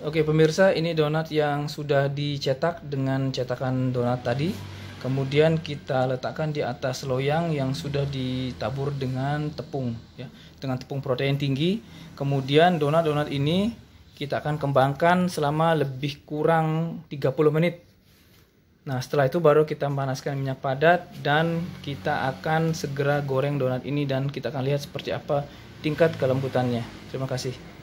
Oke pemirsa, ini donat yang sudah dicetak dengan cetakan donat tadi. Kemudian kita letakkan di atas loyang yang sudah ditabur dengan tepung, ya, dengan tepung protein tinggi. Kemudian donat-donat ini kita akan kembangkan selama lebih kurang 30 menit. Nah setelah itu baru kita panaskan minyak padat dan kita akan segera goreng donat ini dan kita akan lihat seperti apa tingkat kelembutannya. Terima kasih.